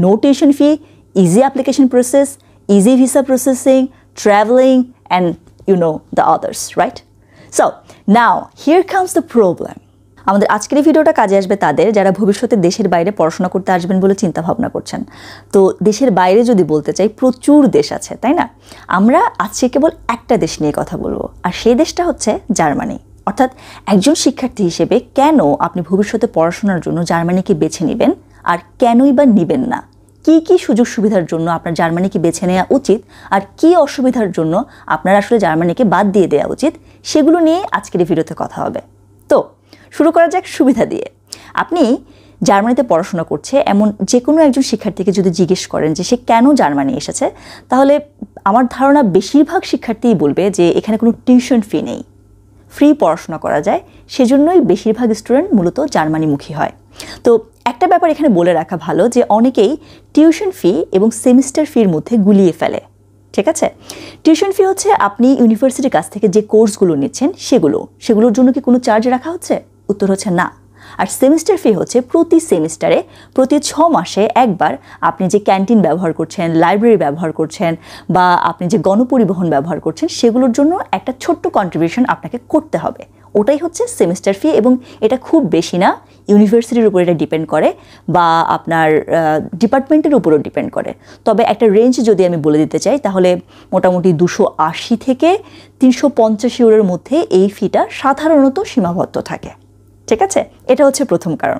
no tuition fee, easy application process, easy visa processing, traveling, and you know the others, right? So now here comes the problem. আমাদের আজকের ভিডিওটা কাজে আসবে তাদের যারা ভবিষ্যতে দেশের বাইরে পড়াশোনা করতে আসবেন বলে চিন্তা ভাবনা করছেন তো দেশের বাইরে যদি বলতে চাই প্রচুর দেশ আছে তাই না আমরা আজকে কেবল একটা দেশ নিয়ে কথা বলবো আর সেই দেশটা হচ্ছে জার্মানি অর্থাৎ একজন শিক্ষার্থী হিসেবে কেন আপনি ভবিষ্যতে পড়াশোনার জন্য জার্মানিকে বেছে নেবেন আর কেনই বা নেবেন না কি কি সুযোগ সুবিধার জন্য আপনার জার্মানিকে বেছে নেওয়া উচিত আর কি অসুবিধার জন্য আপনার আসলে জার্মানিকে বাদ দিয়ে দেওয়া উচিত সেগুলো নিয়ে আজকের এই ভিডিওতে কথা হবে তো শুরু করা যাক সুবিধা দিয়ে আপনি জার্মানিতে পড়াশোনা করছে এমন যে কোনো একজন শিক্ষার্থীকে যদি জিজ্ঞেস করেন যে সে কেন জার্মানি এসেছে তাহলে আমার ধারণা বেশিরভাগ শিক্ষার্থীই বলবে যে এখানে কোনো টিউশন ফি নেই ফ্রি পড়াশোনা করা যায় সেজন্যই বেশিরভাগ স্টুডেন্ট মূলত জার্মানিমুখী হয় তো একটা ব্যাপার এখানে বলে রাখা ভালো যে অনেকেই টিউশন ফি এবং সেমিস্টার ফির মধ্যে গুলিয়ে ফেলে ঠিক আছে টিউশন ফি হচ্ছে আপনি ইউনিভার্সিটির কাছ থেকে যে কোর্সগুলো নিচ্ছেন সেগুলো সেগুলোর জন্য কি কোনো চার্জ রাখা হচ্ছে উত্তর হচ্ছে না আর সেমিস্টার ফি হচ্ছে প্রতি সেমিস্টারে প্রতি ছ মাসে একবার আপনি যে ক্যান্টিন ব্যবহার করছেন লাইব্রেরি ব্যবহার করছেন বা আপনি যে গণপরিবহন ব্যবহার করছেন সেগুলোর জন্য একটা ছোট্ট কন্ট্রিবিউশন আপনাকে করতে হবে ওটাই হচ্ছে সেমিস্টার ফি এবং এটা খুব বেশি না ইউনিভার্সিটির উপর এটা ডিপেন্ড করে বা আপনার ডিপার্টমেন্টের উপরও ডিপেন্ড করে তবে একটা রেঞ্জ যদি আমি বলে দিতে চাই তাহলে মোটামুটি দুশো আশি থেকে তিনশো পঞ্চাশ ইউরোর মধ্যে এই ফিটা সাধারণত সীমাবদ্ধ থাকে ঠিক আছে এটা হচ্ছে প্রথম কারণ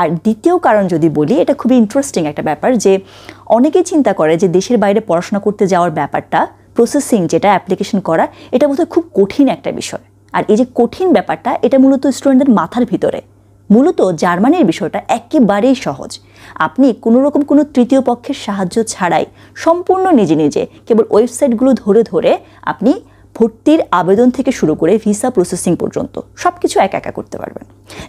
আর দ্বিতীয় কারণ যদি বলি এটা খুবই ইন্টারেস্টিং একটা ব্যাপার যে অনেকেই চিন্তা করে যে দেশের বাইরে পড়াশোনা করতে যাওয়ার ব্যাপারটা প্রসেসিং যেটা অ্যাপ্লিকেশন করা এটা বোধহয় খুব কঠিন একটা বিষয় আর এই যে কঠিন ব্যাপারটা এটা মূলত স্টুডেন্টদের মাথার ভিতরে মূলত জার্মানির বিষয়টা একেবারেই সহজ আপনি কোনো রকম কোনো তৃতীয় পক্ষের সাহায্য ছাড়াই সম্পূর্ণ নিজে নিজে কেবল ওয়েবসাইটগুলো ধরে ধরে আপনি ভর্তির আবেদন থেকে শুরু করে ভিসা প্রসেসিং পর্যন্ত সব কিছু একা একা করতে পারবেন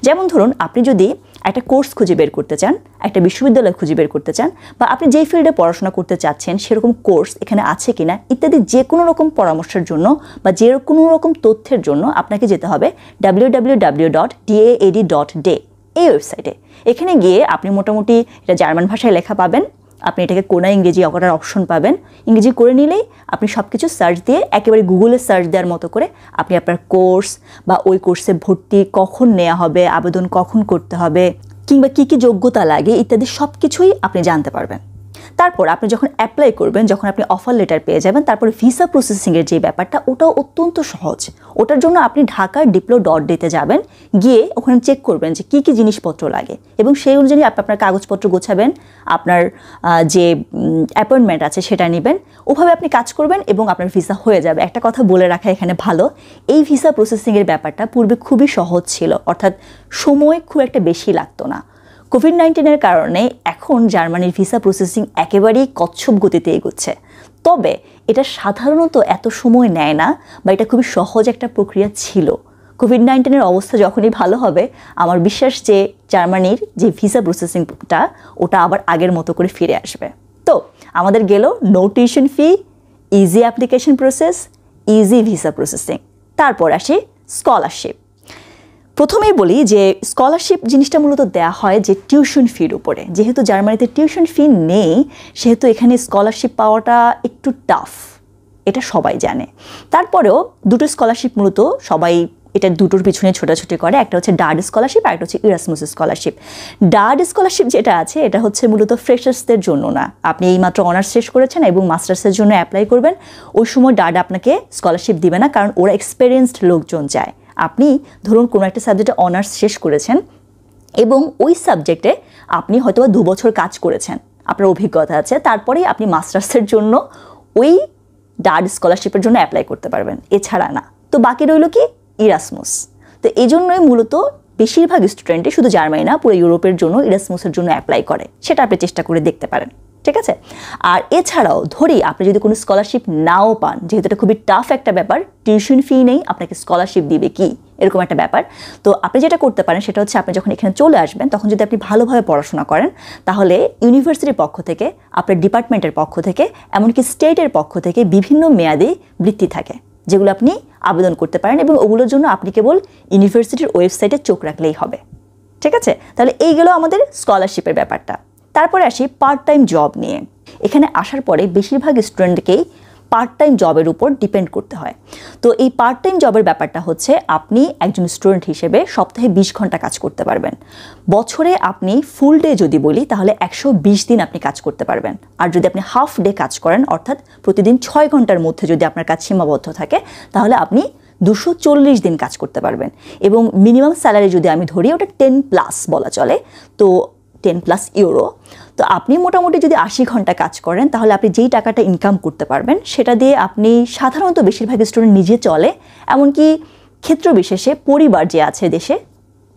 যেমন ধরুন আপনি যদি একটা কোর্স খুঁজে বের করতে চান একটা বিশ্ববিদ্যালয় খুঁজে বের করতে চান বা আপনি যেই ফিল্ডে পড়াশোনা করতে চাচ্ছেন সেরকম কোর্স এখানে আছে কিনা ইত্যাদি যে কোনো রকম পরামর্শের জন্য বা যে কোনো রকম তথ্যের জন্য আপনাকে যেতে হবে ডাব্লিউ ডাব্লিউ ডট ডট ডে এই ওয়েবসাইটে এখানে গিয়ে আপনি মোটামুটি এটা জার্মান ভাষায় লেখা পাবেন আপনি এটাকে কোনা ইংরেজি করার অপশন পাবেন ইংরেজি করে নিলেই আপনি সব কিছু সার্চ দিয়ে একেবারে গুগলে সার্চ দেওয়ার মতো করে আপনি আপনার কোর্স বা ওই কোর্সে ভর্তি কখন নেওয়া হবে আবেদন কখন করতে হবে কিংবা কী কী যোগ্যতা লাগে ইত্যাদি সব কিছুই আপনি জানতে পারবেন তারপর আপনি যখন অ্যাপ্লাই করবেন যখন আপনি অফার লেটার পেয়ে যাবেন তারপর ভিসা প্রসেসিংয়ের যে ব্যাপারটা ওটাও অত্যন্ত সহজ ওটার জন্য আপনি ঢাকার ডিপ্লো ডট ডেতে যাবেন গিয়ে ওখানে চেক করবেন যে কী কী জিনিসপত্র লাগে এবং সেই অনুযায়ী আপনি আপনার কাগজপত্র গোছাবেন আপনার যে অ্যাপয়েন্টমেন্ট আছে সেটা নেবেন ওভাবে আপনি কাজ করবেন এবং আপনার ভিসা হয়ে যাবে একটা কথা বলে রাখা এখানে ভালো এই ভিসা প্রসেসিংয়ের ব্যাপারটা পূর্বে খুবই সহজ ছিল অর্থাৎ সময় খুব একটা বেশি লাগতো না কোভিড নাইন্টিনের কারণে এখন জার্মানির ভিসা প্রসেসিং একেবারেই কচ্ছপ গতিতে এগোচ্ছে তবে এটা সাধারণত এত সময় নেয় না বা এটা খুবই সহজ একটা প্রক্রিয়া ছিল কোভিড নাইন্টিনের অবস্থা যখনই ভালো হবে আমার বিশ্বাস যে জার্মানির যে ভিসা প্রসেসিংটা ওটা আবার আগের মতো করে ফিরে আসবে তো আমাদের গেল no tuition fee easy application process easy visa processing তারপর আসি স্কলারশিপ প্রথমেই বলি যে স্কলারশিপ জিনিসটা মূলত দেয়া হয় যে টিউশন ফির উপরে যেহেতু জার্মানিতে টিউশন ফি নেই সেহেতু এখানে স্কলারশিপ পাওয়াটা একটু টাফ এটা সবাই জানে তারপরেও দুটো স্কলারশিপ মূলত সবাই এটা দুটোর পিছনে ছোটাছুটি করে একটা হচ্ছে ডার্ড স্কলারশিপ আর একটা হচ্ছে ইরাসমুস স্কলারশিপ ডার্ড স্কলারশিপ যেটা আছে এটা হচ্ছে মূলত ফ্রেশার্সদের জন্য না আপনি এইমাত্র অনার্স শেষ করেছেন এবং মাস্টার্সের জন্য অ্যাপ্লাই করবেন ওই সময় ডার্ড আপনাকে স্কলারশিপ দিবে না কারণ ওরা এক্সপেরিয়েন্সড লোকজন চায় আপনি ধরুন কোনো একটা সাবজেক্টে অনার্স শেষ করেছেন এবং ওই সাবজেক্টে আপনি হয়তো দু বছর কাজ করেছেন আপনার অভিজ্ঞতা আছে তারপরে আপনি মাস্টার্সের জন্য ওই ডার্ড স্কলারশিপের জন্য অ্যাপ্লাই করতে পারবেন এছাড়া না তো বাকি রইল কি ইরাসমুস তো এই জন্যই মূলত বেশিরভাগ স্টুডেন্টই শুধু জার্মানি না পুরো ইউরোপের জন্য ইরাসমুসের জন্য অ্যাপ্লাই করে সেটা আপনি চেষ্টা করে দেখতে পারেন ঠিক আছে আর এছাড়াও ধরি আপনি যদি কোনো স্কলারশিপ নাও পান যেহেতু এটা খুবই টাফ একটা ব্যাপার টিউশন ফি নেই আপনাকে স্কলারশিপ দিবে কি এরকম একটা ব্যাপার তো আপনি যেটা করতে পারেন সেটা হচ্ছে আপনি যখন এখানে চলে আসবেন তখন যদি আপনি ভালোভাবে পড়াশোনা করেন তাহলে ইউনিভার্সিটির পক্ষ থেকে আপনার ডিপার্টমেন্টের পক্ষ থেকে এমনকি স্টেটের পক্ষ থেকে বিভিন্ন মেয়াদি বৃত্তি থাকে যেগুলো আপনি আবেদন করতে পারেন এবং ওগুলোর জন্য আপনি কেবল ইউনিভার্সিটির ওয়েবসাইটে চোখ রাখলেই হবে ঠিক আছে তাহলে এই গেল আমাদের স্কলারশিপের ব্যাপারটা তারপর আসি পার্ট টাইম জব নিয়ে এখানে আসার পরে বেশিরভাগ স্টুডেন্টকেই পার্ট টাইম জবের উপর ডিপেন্ড করতে হয় তো এই পার্ট টাইম জবের ব্যাপারটা হচ্ছে আপনি একজন স্টুডেন্ট হিসেবে সপ্তাহে বিশ ঘন্টা কাজ করতে পারবেন বছরে আপনি ফুল ডে যদি বলি তাহলে একশো দিন আপনি কাজ করতে পারবেন আর যদি আপনি হাফ ডে কাজ করেন অর্থাৎ প্রতিদিন ছয় ঘন্টার মধ্যে যদি আপনার কাজ সীমাবদ্ধ থাকে তাহলে আপনি দুশো চল্লিশ দিন কাজ করতে পারবেন এবং মিনিমাম স্যালারি যদি আমি ধরি ওটা টেন প্লাস বলা চলে তো টেন প্লাস ইউরো তো আপনি মোটামুটি যদি আশি ঘন্টা কাজ করেন তাহলে আপনি যেই টাকাটা ইনকাম করতে পারবেন সেটা দিয়ে আপনি সাধারণত বেশিরভাগ স্টুডেন্ট নিজে চলে এমনকি ক্ষেত্র বিশেষে পরিবার যে আছে দেশে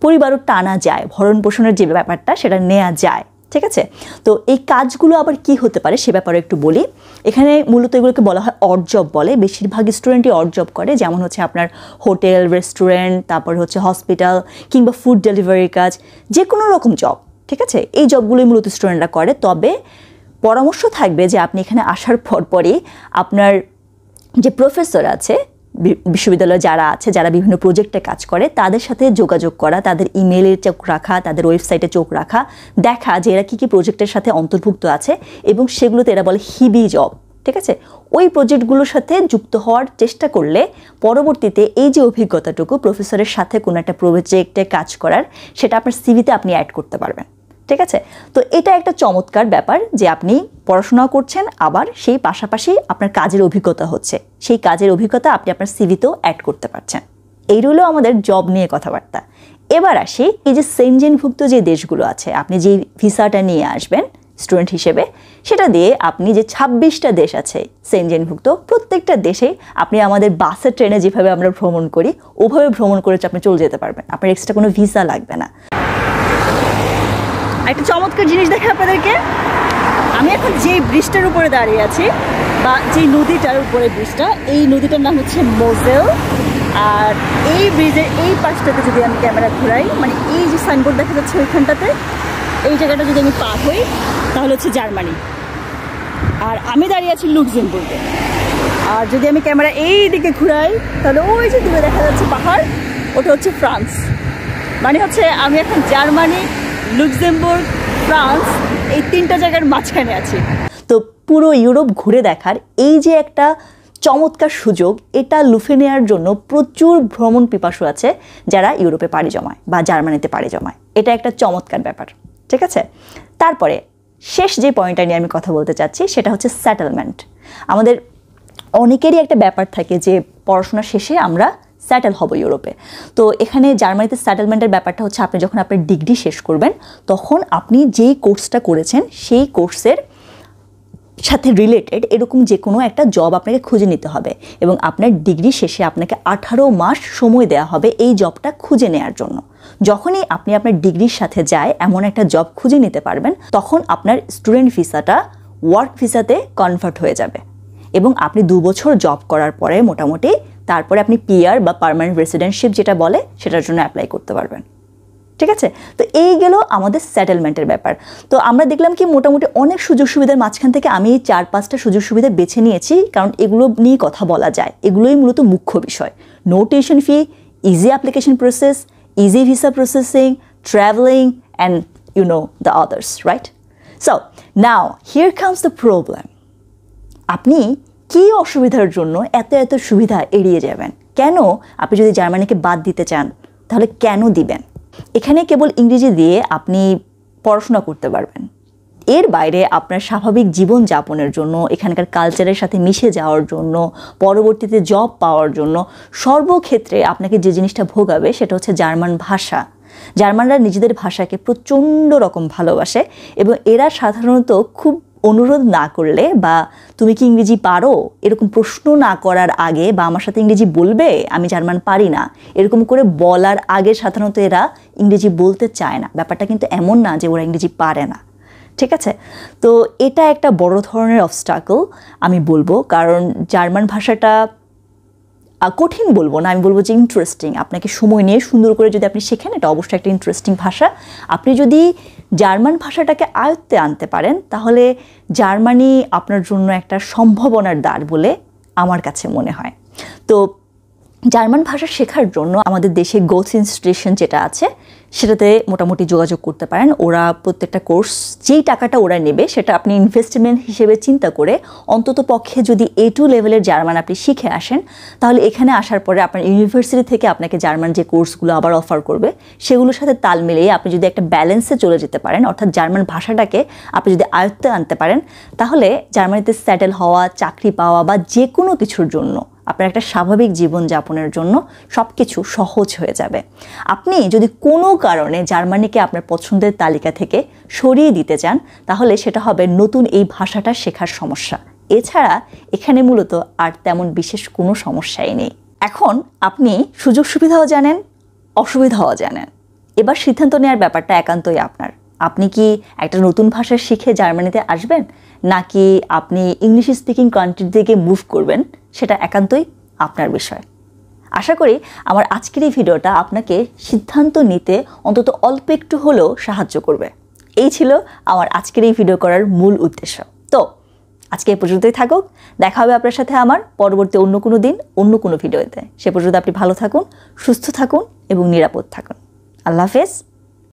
পরিবারও টানা যায় ভরণ পোষণের যে ব্যাপারটা সেটা নেওয়া যায় ঠিক আছে তো এই কাজগুলো আবার কি হতে পারে সে ব্যাপারে একটু বলি এখানে মূলত এগুলোকে বলা হয় অর্জব বলে বেশিরভাগ স্টুডেন্টই অর্জব করে যেমন হচ্ছে আপনার হোটেল রেস্টুরেন্ট তারপর হচ্ছে হসপিটাল কিংবা ফুড ডেলিভারির কাজ যে কোনো রকম জব ঠিক আছে এই জবগুলোই মূলত স্টুডেন্টরা করে তবে পরামর্শ থাকবে যে আপনি এখানে আসার পর পরই আপনার যে প্রফেসর আছে বিশ্ববিদ্যালয়ে যারা আছে যারা বিভিন্ন প্রজেক্টে কাজ করে তাদের সাথে যোগাযোগ করা তাদের ইমেলের চোখ রাখা তাদের ওয়েবসাইটে চোখ রাখা দেখা যে এরা কী কী প্রজেক্টের সাথে অন্তর্ভুক্ত আছে এবং সেগুলোতে এরা বলে হিবি জব ঠিক আছে ওই প্রজেক্টগুলোর সাথে যুক্ত হওয়ার চেষ্টা করলে পরবর্তীতে এই যে অভিজ্ঞতাটুকু প্রফেসরের সাথে কোনো একটা প্রজেক্টে কাজ করার সেটা আপনার সিভিতে আপনি অ্যাড করতে পারবেন ঠিক আছে তো এটা একটা চমৎকার ব্যাপার যে আপনি পড়াশোনাও করছেন আবার সেই পাশাপাশি আপনার কাজের অভিজ্ঞতা হচ্ছে সেই কাজের অভিজ্ঞতা আপনি আপনার সিভিতেও অ্যাড করতে পারছেন এই রইল আমাদের জব নিয়ে কথাবার্তা এবার আসি এই যে সেনজেনভুক্ত যে দেশগুলো আছে আপনি যে ভিসাটা নিয়ে আসবেন স্টুডেন্ট হিসেবে সেটা দিয়ে আপনি যে ছাব্বিশটা দেশ আছে সেনজেনভুক্ত প্রত্যেকটা দেশেই আপনি আমাদের বাসে ট্রেনে যেভাবে আমরা ভ্রমণ করি ওভাবে ভ্রমণ করে আপনি চলে যেতে পারবেন আপনার এক্সট্রা কোনো ভিসা লাগবে না একটা চমৎকার জিনিস দেখে আপনাদেরকে আমি এখন যে ব্রিজটার উপরে দাঁড়িয়ে আছি বা যে নদীটার উপরে ব্রিজটা এই নদীটার নাম হচ্ছে মোজেল আর এই ব্রিজের এই পাশটাতে যদি আমি ক্যামেরা ঘুরাই মানে এই যে সাইনবোর্ড দেখা যাচ্ছে ওইখানটাতে এই জায়গাটা যদি আমি পার হই তাহলে হচ্ছে জার্মানি আর আমি দাঁড়িয়ে আছি লুক্সেমবুর্গে আর যদি আমি ক্যামেরা এই দিকে ঘুরাই তাহলে ওই যে দূরে দেখা যাচ্ছে পাহাড় ওটা হচ্ছে ফ্রান্স মানে হচ্ছে আমি এখন জার্মানি লুক্সেমবুর্গ ফ্রান্স এই তিনটা জায়গার মাঝখানে আছে তো পুরো ইউরোপ ঘুরে দেখার এই যে একটা চমৎকার সুযোগ এটা লুফে নেওয়ার জন্য প্রচুর ভ্রমণ পিপাসু আছে যারা ইউরোপে পাড়ি জমায় বা জার্মানিতে পাড়ি জমায় এটা একটা চমৎকার ব্যাপার ঠিক আছে তারপরে শেষ যে পয়েন্টটা নিয়ে আমি কথা বলতে চাচ্ছি সেটা হচ্ছে স্যাটেলমেন্ট আমাদের অনেকেরই একটা ব্যাপার থাকে যে পড়াশোনা শেষে আমরা স্যাটেল হব ইউরোপে তো এখানে জার্মানিতে স্যাটেলমেন্টের ব্যাপারটা হচ্ছে আপনি যখন আপনার ডিগ্রি শেষ করবেন তখন আপনি যেই কোর্সটা করেছেন সেই কোর্সের সাথে রিলেটেড এরকম যে কোনো একটা জব আপনাকে খুঁজে নিতে হবে এবং আপনার ডিগ্রি শেষে আপনাকে আঠারো মাস সময় দেওয়া হবে এই জবটা খুঁজে নেওয়ার জন্য যখনই আপনি আপনার ডিগ্রির সাথে যায় এমন একটা জব খুঁজে নিতে পারবেন তখন আপনার স্টুডেন্ট ভিসাটা ওয়ার্ক ভিসাতে কনভার্ট হয়ে যাবে এবং আপনি দু বছর জব করার পরে মোটামুটি তারপরে আপনি পিআর বা পারমানেন্ট রেসিডেন্টশিপ যেটা বলে সেটার জন্য অ্যাপ্লাই করতে পারবেন ঠিক আছে তো এই গেল আমাদের সেটেলমেন্টের ব্যাপার তো আমরা দেখলাম কি মোটামুটি অনেক সুযোগ সুবিধার মাঝখান থেকে আমি এই চার পাঁচটা সুযোগ সুবিধা বেছে নিয়েছি কারণ এগুলো নিয়ে কথা বলা যায় এগুলোই মূলত মুখ্য বিষয় no tuition fee easy application process easy visa processing travelling and you know the others right so now here comes the problem আপনি কি অসুবিধার জন্য এত এত সুবিধা এড়িয়ে যাবেন কেন আপনি যদি জার্মানিকে বাদ দিতে চান তাহলে কেন দিবেন এখানে কেবল ইংরেজি দিয়ে আপনি পড়াশোনা করতে পারবেন এর বাইরে আপনার স্বাভাবিক জীবন যাপনের জন্য এখানকার কালচারের সাথে মিশে যাওয়ার জন্য পরবর্তীতে জব পাওয়ার জন্য সর্বক্ষেত্রে আপনাকে যে জিনিসটা ভোগাবে সেটা হচ্ছে জার্মান ভাষা জার্মানরা নিজেদের ভাষাকে প্রচণ্ড রকম ভালোবাসে এবং এরা সাধারণত খুব অনুরোধ না করলে বা তুমি কি ইংরেজি পারো এরকম প্রশ্ন না করার আগে বা আমার সাথে ইংরেজি বলবে আমি জার্মান পারি না এরকম করে বলার আগে সাধারণত এরা ইংরেজি বলতে চায় না ব্যাপারটা কিন্তু এমন না যে ওরা ইংরেজি পারে না ঠিক আছে তো এটা একটা বড় ধরনের অবস্টাকল আমি বলবো কারণ জার্মান ভাষাটা কঠিন বলবো না আমি বলবো যে ইন্টারেস্টিং আপনাকে সময় নিয়ে সুন্দর করে যদি আপনি শেখেন এটা অবশ্যই একটা ইন্টারেস্টিং ভাষা আপনি যদি জার্মান ভাষাটাকে আয়ত্তে আনতে পারেন তাহলে জার্মানি আপনার জন্য একটা সম্ভাবনার দ্বার বলে আমার কাছে মনে হয় তো জার্মান ভাষা শেখার জন্য আমাদের দেশে গোথ ইনস্টিটিউশন যেটা আছে সেটাতে মোটামুটি যোগাযোগ করতে পারেন ওরা প্রত্যেকটা কোর্স যেই টাকাটা ওরা নেবে সেটা আপনি ইনভেস্টমেন্ট হিসেবে চিন্তা করে অন্তত পক্ষে যদি এ টু লেভেলের জার্মান আপনি শিখে আসেন তাহলে এখানে আসার পরে আপনার ইউনিভার্সিটি থেকে আপনাকে জার্মান যে কোর্সগুলো আবার অফার করবে সেগুলোর সাথে তাল মিলিয়ে আপনি যদি একটা ব্যালেন্সে চলে যেতে পারেন অর্থাৎ জার্মান ভাষাটাকে আপনি যদি আয়ত্তে আনতে পারেন তাহলে জার্মানিতে স্যাটেল হওয়া চাকরি পাওয়া বা যে কোনো কিছুর জন্য আপনার একটা স্বাভাবিক জীবন যাপনের জন্য সব কিছু সহজ হয়ে যাবে আপনি যদি কোনো কারণে জার্মানিকে আপনার পছন্দের তালিকা থেকে সরিয়ে দিতে চান তাহলে সেটা হবে নতুন এই ভাষাটা শেখার সমস্যা এছাড়া এখানে মূলত আর তেমন বিশেষ কোনো সমস্যাই নেই এখন আপনি সুযোগ সুবিধাও জানেন অসুবিধাও জানেন এবার সিদ্ধান্ত নেওয়ার ব্যাপারটা একান্তই আপনার আপনি কি একটা নতুন ভাষা শিখে জার্মানিতে আসবেন নাকি আপনি ইংলিশ স্পিকিং কান্ট্রির দিকে মুভ করবেন সেটা একান্তই আপনার বিষয় আশা করি আমার আজকের এই ভিডিওটা আপনাকে সিদ্ধান্ত নিতে অন্তত অল্প একটু হলেও সাহায্য করবে এই ছিল আমার আজকের এই ভিডিও করার মূল উদ্দেশ্য তো আজকে এই পর্যন্তই থাকুক দেখা হবে আপনার সাথে আমার পরবর্তী অন্য কোনো দিন অন্য কোনো ভিডিওতে সে পর্যন্ত আপনি ভালো থাকুন সুস্থ থাকুন এবং নিরাপদ থাকুন আল্লাহ হাফেজ